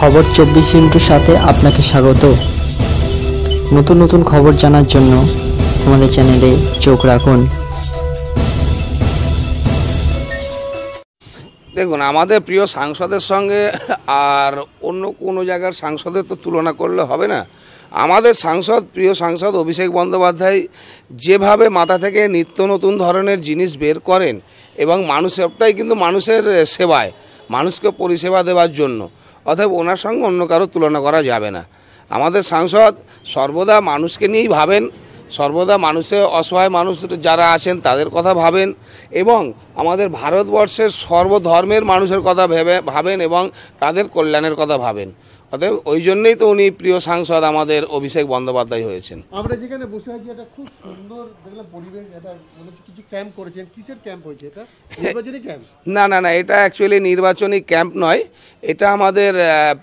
খবর চব্বিশ ইন্টুর সাথে আপনাকে স্বাগত নতুন নতুন খবর জানার জন্য আমাদের চ্যানেলে চোখ রাখুন দেখুন আমাদের প্রিয় সাংসদের সঙ্গে আর অন্য কোনো জায়গার সাংসদের তো তুলনা করলে হবে না আমাদের সাংসদ প্রিয় সাংসদ অভিষেক বন্দ্যোপাধ্যায় যেভাবে মাথা থেকে নিত্য নতুন ধরনের জিনিস বের করেন এবং মানুষ সবটাই কিন্তু মানুষের সেবায় মানুষকে পরিষেবা দেওয়ার জন্য অতএব ওনার সঙ্গে অন্য কারো তুলনা করা যাবে না আমাদের সাংসদ সর্বদা মানুষকে নিয়েই ভাবেন সর্বদা মানুষের অসহায় মানুষ যারা আছেন তাদের কথা ভাবেন এবং আমাদের ভারতবর্ষের সর্বধর্মের মানুষের কথা ভেবে ভাবেন এবং তাদের কল্যাণের কথা ভাবেন অতএব ওই জন্যই তো উনি প্রিয় সাংসদ আমাদের অভিষেক বন্দ্যোপাধ্যায় হয়েছেন আমরা যেখানে বসে আছি এটা খুব সুন্দর দেখলাম পরিবেশ এটা কিছু ক্যাম্প করেছেন কিসের ক্যাম্প হয়েছে এটা নির্বাচনী ক্যাম্প না না না এটা অ্যাকচুয়ালি নির্বাচনী ক্যাম্প নয় এটা আমাদের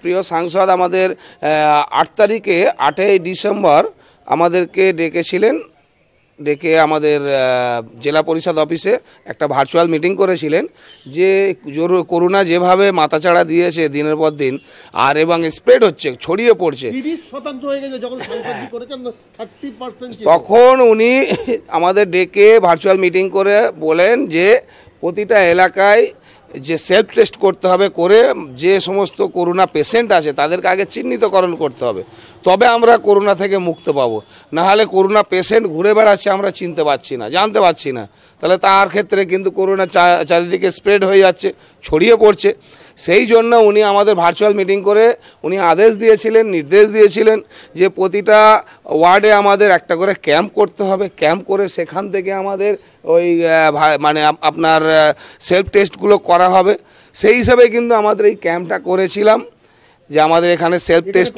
প্রিয় সাংসদ আমাদের আট তারিখে আটই ডিসেম্বর আমাদেরকে ডেকেছিলেন ডেকে আমাদের জেলা পরিষদ অফিসে একটা ভার্চুয়াল মিটিং করেছিলেন যে করোনা যেভাবে মাথাচাড়া দিয়েছে দিনের পর দিন আর এবং স্প্রেড হচ্ছে ছড়িয়ে পড়ছে তখন উনি আমাদের ডেকে ভার্চুয়াল মিটিং করে বলেন যে প্রতিটা এলাকায় যে সেলফ টেস্ট করতে হবে করে যে সমস্ত করোনা পেশেন্ট আছে তাদেরকে আগে চিহ্নিতকরণ করতে হবে তবে আমরা করোনা থেকে মুক্ত পাবো নাহলে করোনা পেশেন্ট ঘুরে বেড়াচ্ছে আমরা চিনতে পারছি না জানতে পারছি না তাহলে তার ক্ষেত্রে কিন্তু করোনা চারিদিকে স্প্রেড হয়ে যাচ্ছে ছড়িয়ে পড়ছে সেই জন্য উনি আমাদের ভার্চুয়াল মিটিং করে উনি আদেশ দিয়েছিলেন নির্দেশ দিয়েছিলেন যে প্রতিটা ওয়ার্ডে আমাদের একটা করে ক্যাম্প করতে হবে ক্যাম্প করে সেখান থেকে আমাদের ওই মানে আপনার সেলফ টেস্টগুলো করা হবে সেই হিসাবে কিন্তু আমাদের এই ক্যাম্পটা করেছিলাম যে আমাদের এখানে সেলফ টেস্ট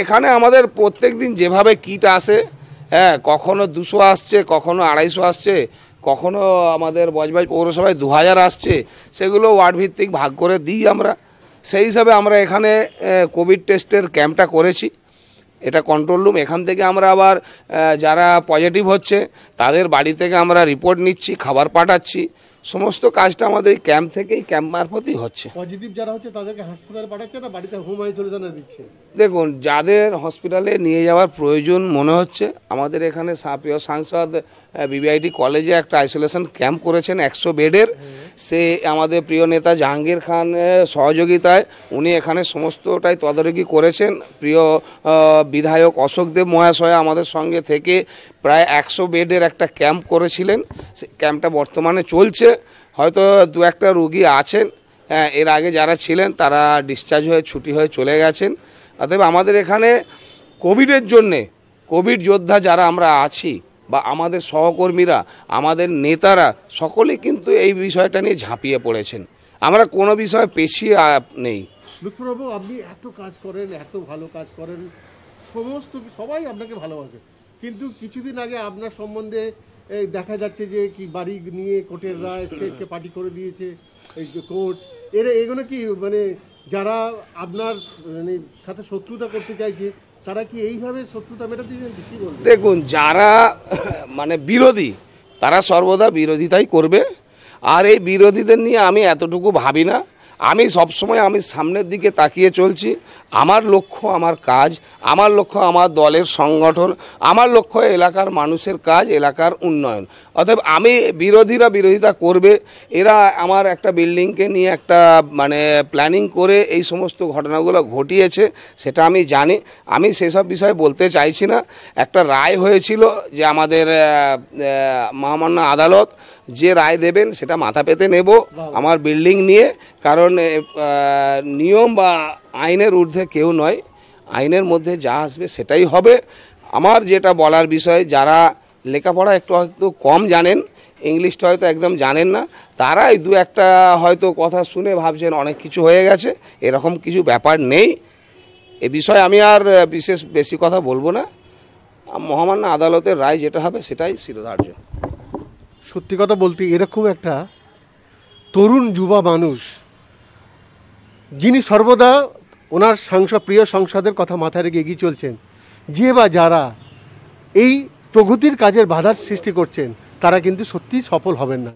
এখানে আমাদের প্রত্যেক দিন যেভাবে কিট আসে হ্যাঁ কখনো দুশো আসছে কখনো আড়াইশো আসছে কখনো আমাদের বজবাজ পৌরসভায় দু হাজার আসছে সেগুলো ওয়ার্ড ভিত্তিক ভাগ করে দিই আমরা সেই হিসাবে আমরা এখানে কোভিড টেস্টের ক্যাম্পটা করেছি এটা কন্ট্রোল রুম এখান থেকে আমরা আবার যারা পজিটিভ হচ্ছে তাদের বাড়ি থেকে আমরা রিপোর্ট নিচ্ছি খাবার পাঠাচ্ছি সমস্ত কাজটা আমাদের ক্যাম্প থেকেই ক্যাম্প মারফতই হচ্ছে পজিটিভ যারা হচ্ছে তাদেরকে হাসপাতালে পাঠাচ্ছে না বাড়িতে হোম আইসোলেশনে দিচ্ছে দেখুন যাদের হসপিটালে নিয়ে যাওয়ার প্রয়োজন মনে হচ্ছে আমাদের এখানে প্রিয় সাংসদ বিবিআইটি কলেজে একটা আইসোলেশন ক্যাম্প করেছেন একশো বেডের সে আমাদের প্রিয় নেতা জাহাঙ্গীর খানের সহযোগিতায় উনি এখানে সমস্তটাই তদারকি করেছেন প্রিয় বিধায়ক অশোক দেব মহাশয় আমাদের সঙ্গে থেকে প্রায় একশো বেডের একটা ক্যাম্প করেছিলেন সে ক্যাম্পটা বর্তমানে চলছে হয়তো দু একটা রুগী আছেন হ্যাঁ এর আগে যারা ছিলেন তারা ডিসচার্জ হয়ে ছুটি হয়ে চলে গেছেন অতএব আমাদের এখানে কোভিডের জন্যে কোভিড যোদ্ধা যারা আমরা আছি বা আমাদের সহকর্মীরা আমাদের নেতারা সকলে কিন্তু এই বিষয়টা নিয়ে ঝাঁপিয়ে পড়েছেন আমরা কোনো বিষয়ে পেছিয়ে নেই বিক্রমবাবু আপনি এত কাজ করেন এত ভালো কাজ করেন সমস্ত সবাই আপনাকে ভালোবাসে কিন্তু কিছুদিন আগে আপনার সম্বন্ধে দেখা যাচ্ছে যে কি বাড়ি নিয়ে কোর্টের রায় স্টেটকে পার্টি করে দিয়েছে এই যে কোর্ট এরা এগুলো কি মানে যারা আপনার মানে সাথে শত্রুতা করতে চাইছে তারা কি এইভাবে দেখুন যারা মানে বিরোধী তারা সর্বদা বিরোধিতাই করবে আর এই বিরোধীদের নিয়ে আমি এতটুকু ভাবি না আমি সবসময় আমি সামনের দিকে তাকিয়ে চলছি আমার লক্ষ্য আমার কাজ আমার লক্ষ্য আমার দলের সংগঠন আমার লক্ষ্য এলাকার মানুষের কাজ এলাকার উন্নয়ন অতএব আমি বিরোধীরা বিরোধিতা করবে এরা আমার একটা বিল্ডিংকে নিয়ে একটা মানে প্ল্যানিং করে এই সমস্ত ঘটনাগুলো ঘটিয়েছে সেটা আমি জানি আমি সেসব বিষয়ে বলতে চাইছি না একটা রায় হয়েছিল যে আমাদের মহামান্য আদালত যে রায় দেবেন সেটা মাথা পেতে নেব আমার বিল্ডিং নিয়ে কারণ কারণ নিয়ম বা আইনের ঊর্ধ্বে কেউ নয় আইনের মধ্যে যা আসবে সেটাই হবে আমার যেটা বলার বিষয় যারা লেখাপড়া একটু হয়তো কম জানেন ইংলিশটা হয়তো একদম জানেন না তারাই দু একটা হয়তো কথা শুনে ভাবছেন অনেক কিছু হয়ে গেছে এরকম কিছু ব্যাপার নেই এ বিষয়ে আমি আর বিশেষ বেশি কথা বলবো না মহামান্য আদালতের রায় যেটা হবে সেটাই শিরোধার্য সত্যি কথা বলতে এরকম একটা তরুণ যুবা মানুষ যিনি সর্বদা ওনার সাংসদ প্রিয় সংসদের কথা মাথায় রেখে এগিয়ে চলছেন যে বা যারা এই প্রগতির কাজের বাধার সৃষ্টি করছেন তারা কিন্তু সত্যিই সফল হবেন না